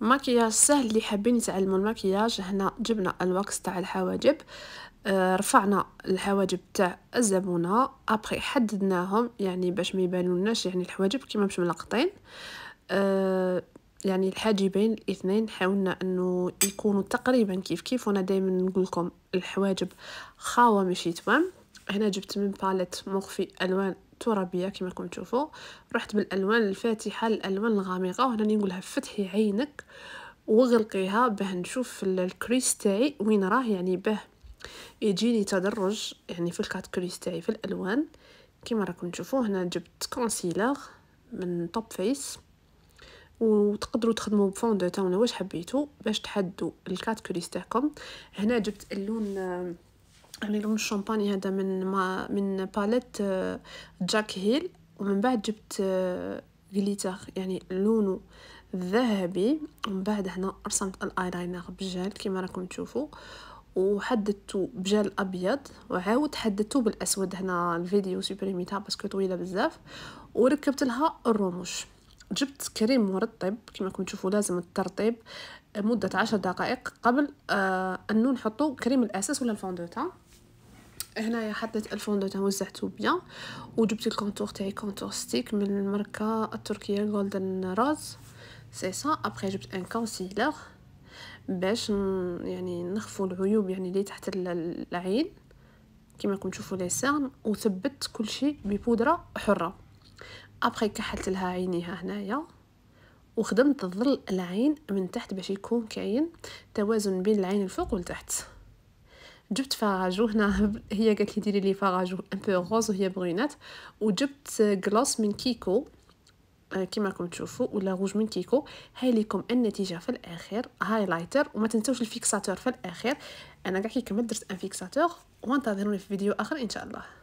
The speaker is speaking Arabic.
مكياج سهل اللي حابين يتعلموا المكياج هنا جبنا الواكس تاع الحواجب آه، رفعنا الحواجب تاع الزبونه ابري حددناهم يعني باش ما يبانولناش يعني الحواجب كيما مش ملقطين آه، يعني الحاجبين الاثنين حاولنا انه يكونوا تقريبا كيف كيف وانا دائما نقول لكم الحواجب خاوه ماشي توام هنا جبت من باليت مخفي الوان ترابيه كما راكم تشوفوا رحت بالالوان الفاتحه للالوان الغامقه وهنا نقولها فتحي عينك وغلقيها باه نشوف الكريس تاعي وين راه يعني باه يجيني تدرج يعني في الكات كريستاي تاعي في الالوان كما راكم تشوفوا هنا جبت كونسيلر من توب فيس وتقدروا تخدموا بفون دو تون واش حبيتو باش تحدوا الكات كريستاكم تاعكم هنا جبت اللون يعني لون الشامباني هذا من ما من باليت آه، جاك هيل ومن بعد جبت آه، غليتر يعني لونه ذهبي ومن بعد هنا رسمت الايلاينر بجال كما راكم تشوفوا وحددته بجال ابيض وعاود حددته بالاسود هنا الفيديو سوبريميتها باسكو طويله بزاف وركبت لها الرموش جبت كريم مرطب كما راكم تشوفوا لازم الترطيب مدة عشر دقائق قبل أنو آه، نحطو كريم الأساس ولا الفوندوتان هنايا حطيت الفوندوتان وزعته بيان وجبت الكونتور تاعي كونتور ستيك من الماركة التركية جولدن روز سي سا ابخي جبت ان كونسيلر باش يعني نخفو العيوب يعني اللي تحت العين كما راكم تشوفوا لي سيرن وثبت كلشي ببودره حره ابخي كحلت لها عينيها هنايا وخدمت ظل العين من تحت باش يكون كاين توازن بين العين الفوق والتحت جبت فاراجو هنا هي قالت لي ديري لي فاراجو ان بو روز وهي برونات وجبت غلاس من آه، كيكو كما راكم تشوفوا ولا روج من كيكو هاي لكم النتيجه في الاخير هايلايتر وما تنساوش الفيكساتور في الاخير انا كاع كي كملت درت ان فيكساتور وانتظروني في فيديو اخر ان شاء الله